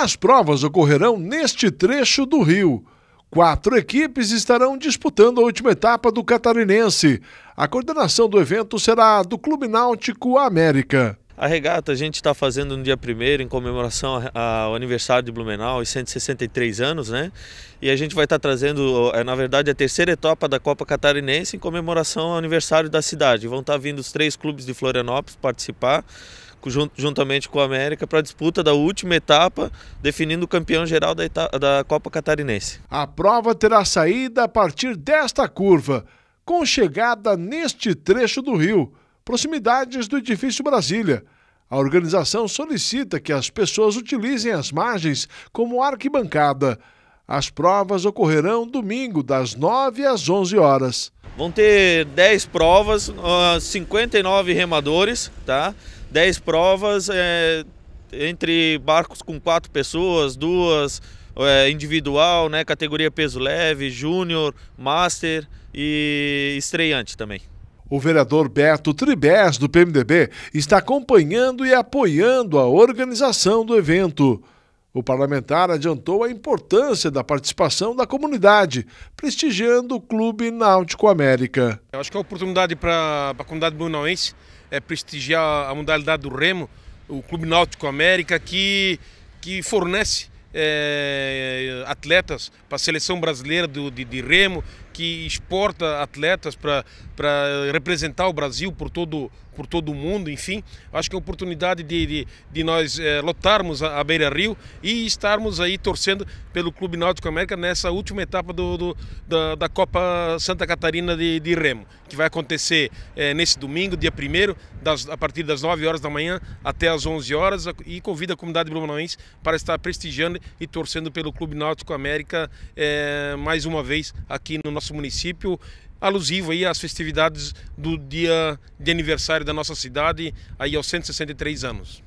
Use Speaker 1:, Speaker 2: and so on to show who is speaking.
Speaker 1: As provas ocorrerão neste trecho do Rio. Quatro equipes estarão disputando a última etapa do Catarinense. A coordenação do evento será do Clube Náutico América.
Speaker 2: A regata a gente está fazendo no dia 1 em comemoração ao aniversário de Blumenau, 163 anos, né? E a gente vai estar tá trazendo, é, na verdade, a terceira etapa da Copa Catarinense em comemoração ao aniversário da cidade. Vão estar tá vindo os três clubes de Florianópolis participar juntamente com o América, para a disputa da última etapa, definindo o campeão geral da, da Copa Catarinense.
Speaker 1: A prova terá saída a partir desta curva, com chegada neste trecho do rio, proximidades do edifício Brasília. A organização solicita que as pessoas utilizem as margens como arquibancada. As provas ocorrerão domingo, das 9 às 11 horas.
Speaker 2: Vão ter 10 provas, 59 remadores, tá? 10 provas é, entre barcos com 4 pessoas, duas é, individual, né? Categoria peso leve, júnior, master e estreante também.
Speaker 1: O vereador Beto Tribés, do PMDB, está acompanhando e apoiando a organização do evento. O parlamentar adiantou a importância da participação da comunidade, prestigiando o Clube Náutico América.
Speaker 3: Eu acho que é oportunidade para a comunidade brunauense é prestigiar a modalidade do remo, o Clube Náutico América, que, que fornece é, atletas para a seleção brasileira do, de, de remo, que exporta atletas para representar o Brasil por todo, por todo o mundo, enfim. Acho que é a oportunidade de, de, de nós é, lotarmos a, a, Beira Rio e estarmos aí torcendo pelo Clube Náutico América nessa última etapa do, do da, da, Copa Santa Catarina de, de Remo, que vai acontecer é, nesse domingo, dia 1 a partir das 9 horas da manhã até as 11 horas e convida a comunidade blumenauense para estar prestigiando e torcendo pelo Clube Náutico América é, mais uma vez aqui no nosso nosso município, alusivo aí às festividades do dia de aniversário da nossa cidade, aí aos 163 anos.